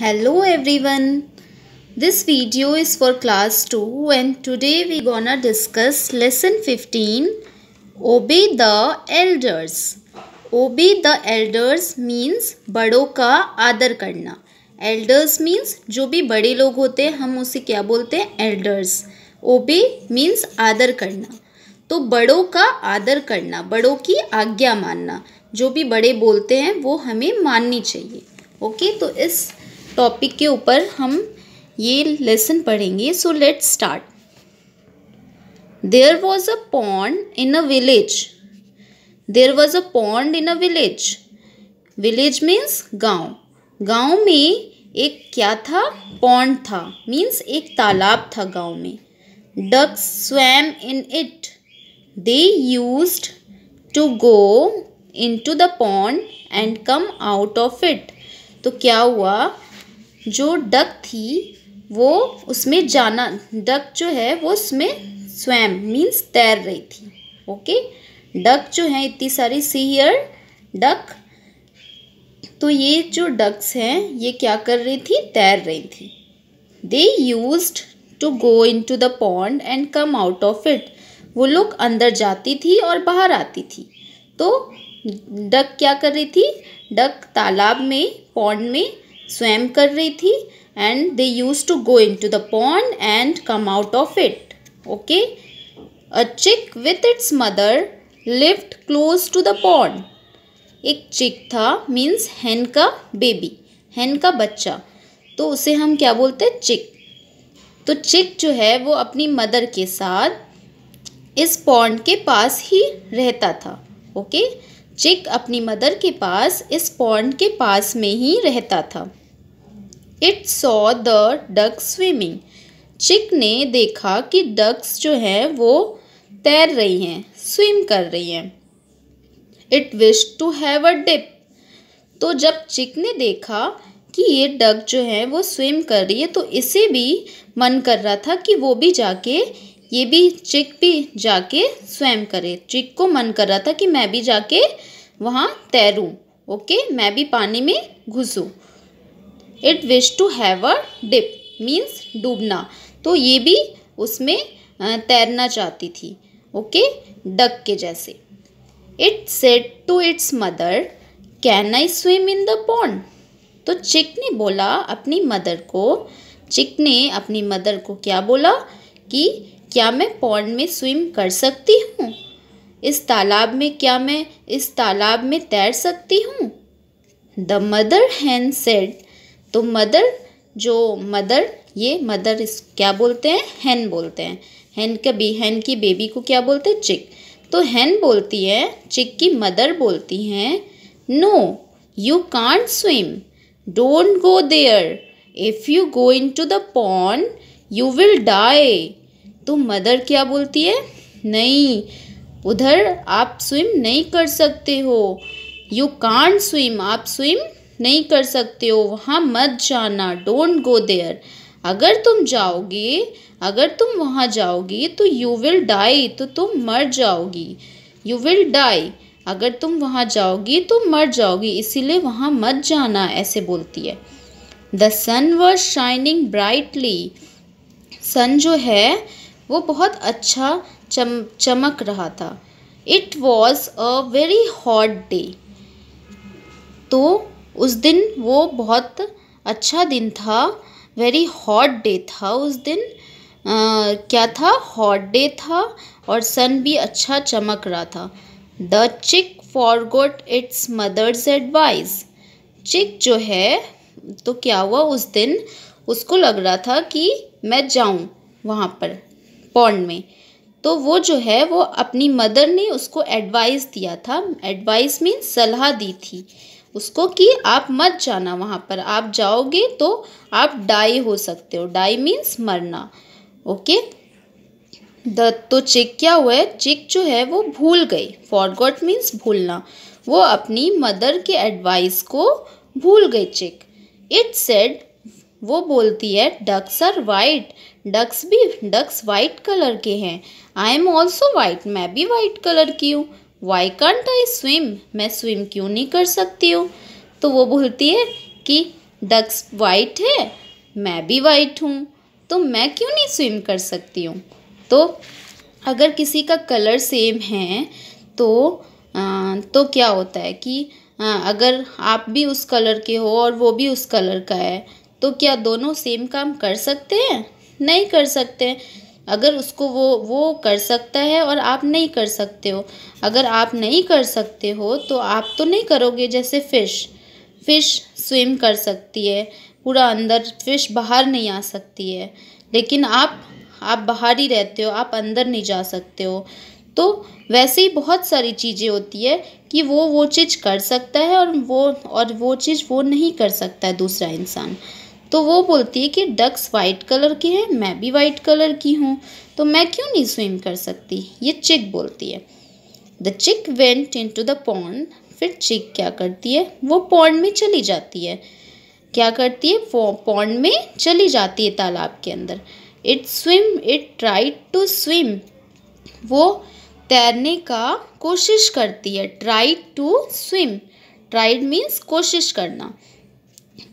Hello everyone. This video is for class 2 and today we gonna discuss lesson 15 Obey the elders. Obey the elders means बड़ों का आदर करना Elders means जो भी बड़े लोग होते हैं हम उसे क्या बोलते हैं elders. Obey means आदर करना तो बड़ों का आदर करना बड़ों की आज्ञा मानना जो भी बड़े बोलते हैं वो हमें माननी चाहिए ओके okay, तो इस टॉपिक के ऊपर हम ये लेसन पढ़ेंगे so let start there was a pond in a village there was a pond in a village village means गाँव गाँव में एक क्या था पॉन्ड था मीन्स एक तालाब था गाँव में ducks swam in it they used to go into the pond and come out of it तो क्या हुआ जो डक थी वो उसमें जाना डक जो है वो उसमें स्वयं मीन्स तैर रही थी ओके डक जो है इतनी सारी सी हियर डक तो ये जो डक्स हैं ये क्या कर रही थी तैर रही थी they used to go into the pond and come out of it वो लोग अंदर जाती थी और बाहर आती थी तो डक क्या कर रही थी डक तालाब में पॉन्ड में स्वयं कर रही थी and they used to go into the pond and come out of it okay a chick with its mother lived close to the pond एक चिक था मीन्स हैन का बेबी हैन का बच्चा तो उसे हम क्या बोलते हैं चिक तो चिक जो है वो अपनी मदर के साथ इस पॉन्ड के पास ही रहता था ओके चिक अपनी मदर के पास इस पॉन्ड के पास में ही रहता था it saw the duck swimming chick ने देखा कि डक्स जो है वो तैर रही हैं स्विम कर रही हैं it wish to have a dip तो जब चिक ने देखा कि ये डक जो है वो स्विम कर रही है तो इसे भी मन कर रहा था कि वो भी जाके ये भी चिक भी जाके स्वयं करे चिक को मन कर रहा था कि मैं भी जाके वहाँ तैरूँ ओके मैं भी पानी में घुसूँ it wish to have a dip means डूबना तो ये भी उसमें तैरना चाहती थी ओके डक के जैसे it said to its mother can I swim in the pond तो चिक ने बोला अपनी मदर को चिक ने अपनी मदर को क्या बोला कि क्या मैं पॉन्ड में स्विम कर सकती हूँ इस तालाब में क्या मैं इस तालाब में तैर सकती हूँ द मदर हैंड सेट तो मदर जो मदर ये मदर इस क्या बोलते हैं हैन बोलते हैं हैन का बी हैन की बेबी को क्या बोलते हैं चिक तो हैन बोलती है चिक की मदर बोलती हैं no you can't swim don't go there if you go into the pond you will die तो मदर क्या बोलती है नहीं उधर आप स्विम नहीं कर सकते हो यू कांट स्विम आप स्विम नहीं कर सकते हो वहाँ मत जाना डोंट गो देयर अगर तुम जाओगे अगर तुम वहाँ जाओगे तो यू विल डाई तो तुम मर जाओगी यू विल डाई अगर तुम वहाँ जाओगी तो मर जाओगी इसीलिए वहाँ मत जाना ऐसे बोलती है the sun was shining brightly sun जो है वो बहुत अच्छा चम चमक रहा था it was a very hot day तो उस दिन वो बहुत अच्छा दिन था वेरी हॉट डे था उस दिन आ, क्या था हॉट डे था और सन भी अच्छा चमक रहा था द चिक फॉरगोट इट्स मदर्स एडवाइस चिक जो है तो क्या हुआ उस दिन उसको लग रहा था कि मैं जाऊं वहाँ पर पॉन्ड में तो वो जो है वो अपनी मदर ने उसको एडवाइस दिया था एडवाइस मीन सलाह दी थी उसको कि आप मत जाना वहाँ पर आप जाओगे तो आप डाई हो सकते हो डाई मीन्स मरना ओके द तो चिक क्या हुआ है चिक जो है वो भूल गई फॉरगॉट मीन्स भूलना वो अपनी मदर के एडवाइस को भूल गई चिक इट सेड वो बोलती है डक्स आर वाइट डक्स भी डक्स वाइट कलर के हैं आई एम ऑल्सो वाइट मैं भी वाइट कलर की हूँ वाई कंट आई स्विम मैं स्विम क्यों नहीं कर सकती हूँ तो वो बोलती है कि डक्स वाइट है मैं भी वाइट हूँ तो मैं क्यों नहीं स्विम कर सकती हूँ तो अगर किसी का कलर सेम है तो आ, तो क्या होता है कि आ, अगर आप भी उस कलर के हो और वो भी उस कलर का है तो क्या दोनों सेम काम कर सकते हैं नहीं कर सकते हैं अगर उसको वो वो कर सकता है और आप नहीं कर सकते हो अगर आप नहीं कर सकते हो तो आप तो नहीं करोगे जैसे फ़िश फ़िश स्विम कर सकती है पूरा अंदर फ़िश बाहर नहीं आ सकती है लेकिन आप आप बाहर ही रहते हो आप अंदर नहीं जा सकते हो तो वैसे ही बहुत सारी चीज़ें होती है कि वो वो चीज़ कर सकता है और वो और वो चीज़ वो नहीं कर सकता है दूसरा इंसान तो वो बोलती है कि डक्स वाइट कलर के हैं मैं भी वाइट कलर की हूँ तो मैं क्यों नहीं स्विम कर सकती ये चिक बोलती है the chick went into the pond फिर चिक क्या करती है वो पॉन्ड में चली जाती है क्या करती है पॉन्ड में चली जाती है तालाब के अंदर it swim it try to swim वो तैरने का कोशिश करती है try to swim tried means कोशिश करना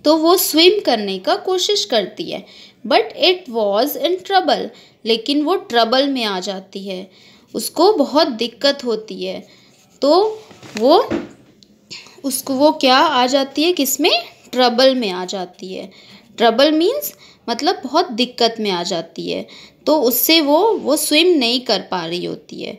तो वो स्विम करने का कोशिश करती है but it was in trouble लेकिन वो ट्रबल में आ जाती है उसको बहुत दिक्कत होती है तो वो उसको वो क्या आ जाती है किसमें ट्रबल में आ जाती है ट्रबल मीन्स मतलब बहुत दिक्कत में आ जाती है तो उससे वो वो स्विम नहीं कर पा रही होती है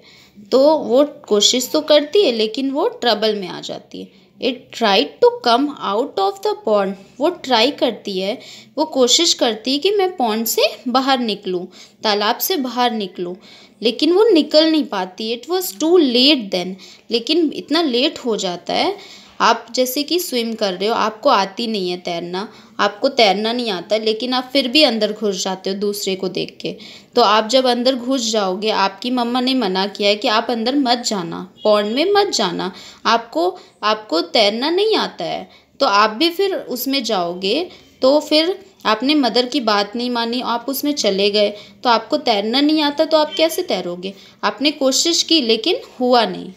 तो वो कोशिश तो करती है लेकिन वो ट्रबल में आ जाती है it tried to come out of the pond वो ट्राई करती है वो कोशिश करती है कि मैं पॉन्ड से बाहर निकलूँ तालाब से बाहर निकलूँ लेकिन वो निकल नहीं पाती it was too late then लेकिन इतना लेट हो जाता है आप जैसे कि स्विम कर रहे हो आपको आती नहीं है तैरना आपको तैरना नहीं आता लेकिन आप फिर भी अंदर घुस जाते हो दूसरे को देख के तो आप जब अंदर घुस जाओगे आपकी मम्मा ने मना किया है कि आप अंदर मत जाना पौंड में मत जाना आपको आपको तैरना नहीं आता है तो आप भी फिर उसमें जाओगे तो फिर आपने मदर की बात नहीं मानी आप उसमें चले गए तो आपको तैरना नहीं आता तो आप कैसे तैरोगे आपने कोशिश की लेकिन हुआ नहीं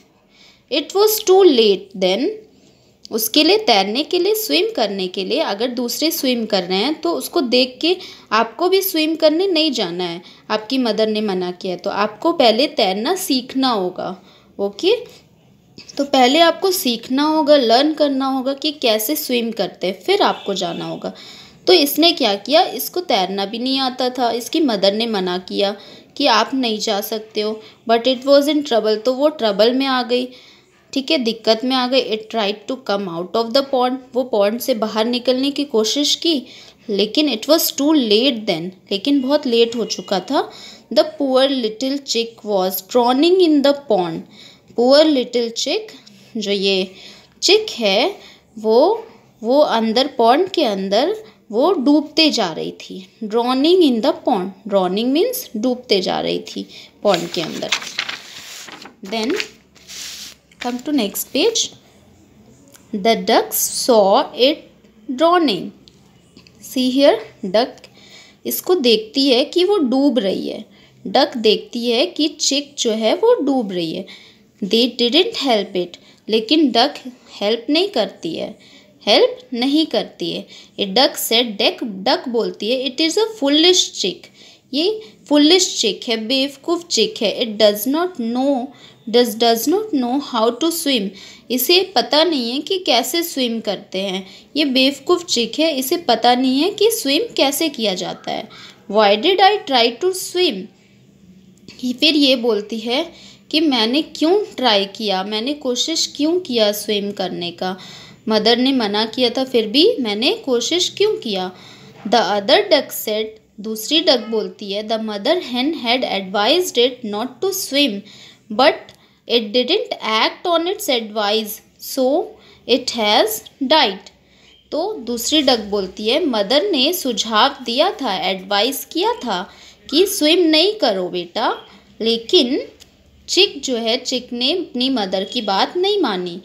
it was too late then उसके लिए तैरने के लिए स्विम करने के लिए अगर दूसरे स्विम कर रहे हैं तो उसको देख के आपको भी स्विम करने नहीं जाना है आपकी मदर ने मना किया है तो आपको पहले तैरना सीखना होगा ओके तो पहले आपको सीखना होगा लर्न करना होगा कि कैसे स्विम करते हैं फिर आपको जाना होगा तो इसने क्या किया इसको तैरना भी नहीं आता था इसकी मदर ने मना किया कि आप नहीं जा सकते हो but it was in trouble तो वो ट्रबल में आ गई ठीक है दिक्कत में आ गए it tried to come out of the pond वो पॉन्ड से बाहर निकलने की कोशिश की लेकिन it was too late then लेकिन बहुत लेट हो चुका था the poor little chick was drowning in the pond poor little chick जो ये चिक है वो वो अंदर पॉन्ड के अंदर वो डूबते जा रही थी drowning in the pond drowning means डूबते जा रही थी पॉन्ड के अंदर then come to next page the duck saw it drowning see here duck इसको देखती है कि वो डूब रही है डक देखती है कि चिक जो है वो डूब रही है दे डिडेंट हेल्प इट लेकिन डक हेल्प नहीं करती है हेल्प नहीं करती है a duck said duck duck बोलती है इट इज़ अ फुलिश चिक ये फुलिश चिक है बेवकूफ़ चिक है it does not know does does not know how to swim इसे पता नहीं है कि कैसे स्विम करते हैं ये बेवकूफ़ चिक है इसे पता नहीं है कि स्विम कैसे किया जाता है why did I try to swim फिर ये बोलती है कि मैंने क्यों ट्राई किया मैंने कोशिश क्यों किया स्विम करने का मदर ने मना किया था फिर भी मैंने कोशिश क्यों किया द अदर डक सेट दूसरी डक बोलती है the mother hen had advised it not to swim but it didn't act on its advice so it has died तो दूसरी डक बोलती है मदर ने सुझाव दिया था एडवाइस किया था कि स्विम नहीं करो बेटा लेकिन चिक जो है चिक ने अपनी मदर की बात नहीं मानी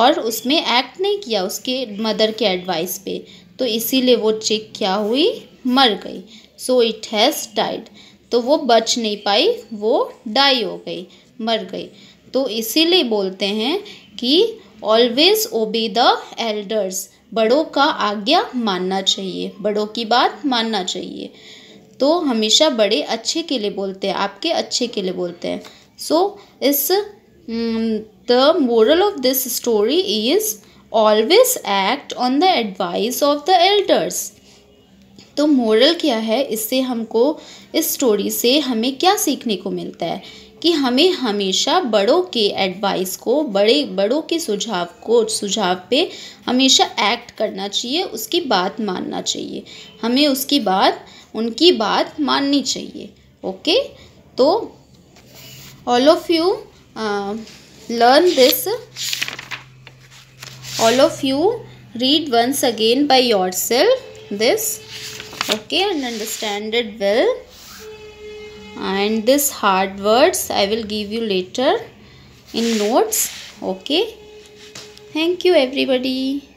और उसमें एक्ट नहीं किया उसके मदर के एडवाइस पे तो इसीलिए वो चिक क्या हुई मर गई सो इट हैज़ डाइड तो वो बच नहीं पाई वो डाई हो गई मर गई तो इसीलिए बोलते हैं कि ऑलवेज ओबे द एल्डर्स बड़ों का आज्ञा मानना चाहिए बड़ों की बात मानना चाहिए तो हमेशा बड़े अच्छे के लिए बोलते हैं आपके अच्छे के लिए बोलते हैं so is the moral of this story is always act on the advice of the elders तो मोरल क्या है इससे हमको इस स्टोरी से हमें क्या सीखने को मिलता है कि हमें हमेशा बड़ों के एडवाइस को बड़े बड़ों के सुझाव को सुझाव पे हमेशा एक्ट करना चाहिए उसकी बात मानना चाहिए हमें उसकी बात उनकी बात माननी चाहिए ओके तो all of you this all of you read once again by yourself this okay and understand it well and this hard words I will give you later in notes okay thank you everybody